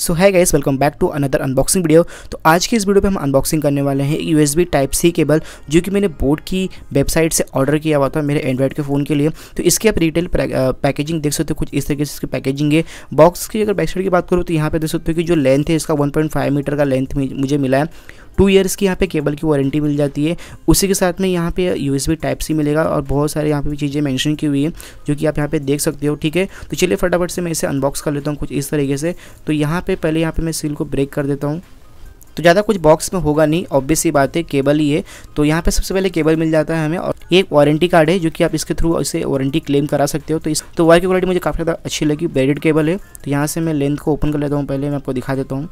सो है guys welcome back to another unboxing video तो आज की इस वीडियो पे हम अनबॉक्सिंग करने वाले हैं U B type C cable जो कि मैंने बोर्ड की वेबसाइट से ऑर्डर किया हुआ था मेरे एंड्रॉइड के फ़ोन के लिए तो इसकी आप रिटेल पैकेजिंग देख सकते हो कुछ इस तरीके से इसकी पैकेजिंग है बॉक्स की अगर बैक साइड की बात करूँ तो यहाँ पर देख सकते हो कि जो लेंथ है इसका वन मीटर का लेंथ मुझे मिला है टू ईयर्स की यहाँ पे केबल की वारंटी मिल जाती है उसी के साथ में यहाँ पे यू एस टाइप सी मिलेगा और बहुत सारे यहाँ पे भी चीज़ें मैंशन की हुई है जो कि आप यहाँ पे देख सकते हो ठीक है तो चलिए फटाफट से मैं इसे अनबॉक्स कर लेता हूँ कुछ इस तरीके से तो यहाँ पर पहले यहाँ पर मैं सील को ब्रेक कर देता हूँ तो ज़्यादा कुछ बॉक्स में होगा नहीं ऑब्वियस ही बात है केबल ही है तो यहाँ पे सबसे पहले केबल मिल जाता है हमें और ये एक वारंटी कार्ड है जो कि आप इसके थ्रू इसे वारंटी क्लेम करा सकते हो तो इस तो वायर की क्वालिटी मुझे काफ़ी ज़्यादा अच्छी लगी ब्रेडेड केबल है तो यहाँ से मैं लेंथ को ओपन कर लेता हूँ पहले मैं आपको दिखा देता हूँ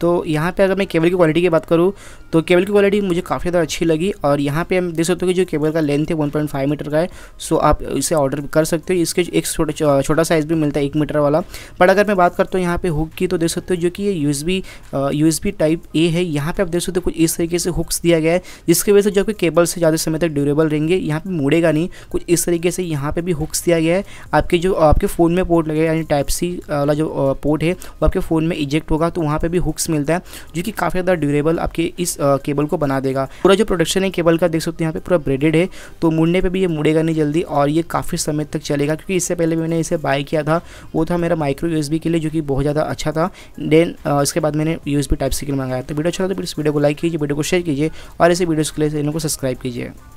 तो यहाँ पे अगर मैं केबल की क्वालिटी की बात करूँ तो केबल की क्वालिटी मुझे काफ़ी ज़्यादा अच्छी लगी और यहाँ पे हम देख सकते हो कि जो केबल का लेंथ है 1.5 मीटर का है सो आप इसे ऑर्डर कर सकते हो इसके एक छोटा छोटा साइज़ भी मिलता है एक मीटर वाला बट अगर मैं बात करता हूँ यहाँ पे हुक की तो देख सकते हो जो कि ये यू एस टाइप ए है यहाँ पर आप देख सकते हो कुछ इस तरीके से हुक्स दिया गया है जिसकी वजह से जो आपके केबल से ज़्यादा समय तक ड्यूरेबल रहेंगे यहाँ पर मुड़ेगा नहीं कुछ इस तरीके से यहाँ पर भी हुक्स दिया गया है आपके जो आपके फ़ोन में पोर्ट लगेगा यानी टाइप सी वाला जो पोर्ट है वो आपके फ़ोन में इजेक्ट होगा तो वहाँ पर भी हुक्स मिलता है जो कि काफ़ी ज़्यादा ड्यूरेबल आपके इस केबल को बना देगा पूरा जो प्रोडक्शन है केबल का देख सकते हैं यहाँ पे पूरा ब्रेडेड है तो मुड़ने पर भी ये मुड़ेगा नहीं जल्दी और ये काफ़ी समय तक चलेगा क्योंकि इससे पहले मैंने इसे बाय किया था वो था मेरा माइक्रो यूएसबी के लिए जो कि बहुत ज़्यादा अच्छा था देन इसके बाद मैंने यू टाइप सी के लिए मंगाया तो वीडियो अच्छा था तो इस वीडियो को लाइक कीजिए वीडियो को शेयर कीजिए और ऐसे वीडियोज़ के लिए इनको सब्सक्राइब कीजिए